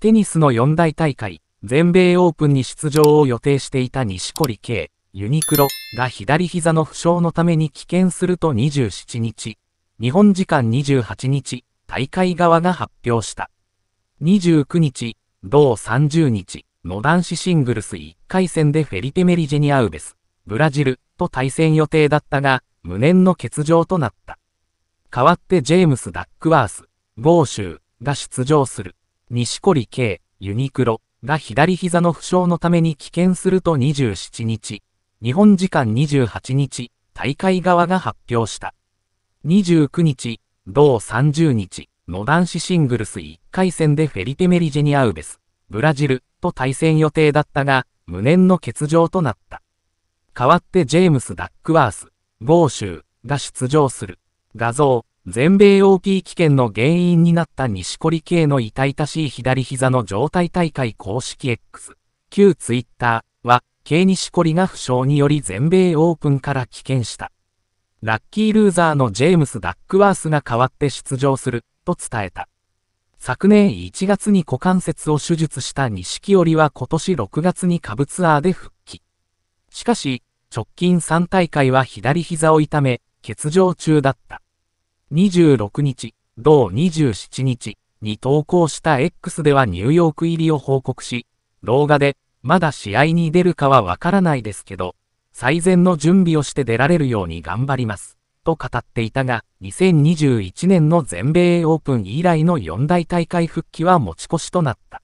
テニスの四大大会、全米オープンに出場を予定していた西堀圭、ユニクロが左膝の負傷のために棄権すると27日、日本時間28日、大会側が発表した。29日、同30日の男子シングルス1回戦でフェリペ・メリジェニアウベス、ブラジルと対戦予定だったが、無念の欠場となった。代わってジェームス・ダックワース、ゴーシューが出場する。西堀圭、ユニクロが左膝の負傷のために棄権すると27日、日本時間28日、大会側が発表した。29日、同30日の男子シングルス1回戦でフェリペ・メリジェニアウベス、ブラジルと対戦予定だったが、無念の欠場となった。代わってジェームス・ダックワース、ゴーシューが出場する。画像、全米 OP 危険の原因になった西堀圭の痛々しい左膝の状態大会公式 X、旧 Twitter は、系西堀が負傷により全米オープンから棄権した。ラッキールーザーのジェームス・ダックワースが代わって出場する、と伝えた。昨年1月に股関節を手術した錦織は今年6月に下部ツアーで復帰。しかし、直近3大会は左膝を痛め、欠場中だった。26日、同27日に投稿した X ではニューヨーク入りを報告し、動画で、まだ試合に出るかはわからないですけど、最善の準備をして出られるように頑張ります。と語っていたが、2021年の全米オープン以来の四大大会復帰は持ち越しとなった。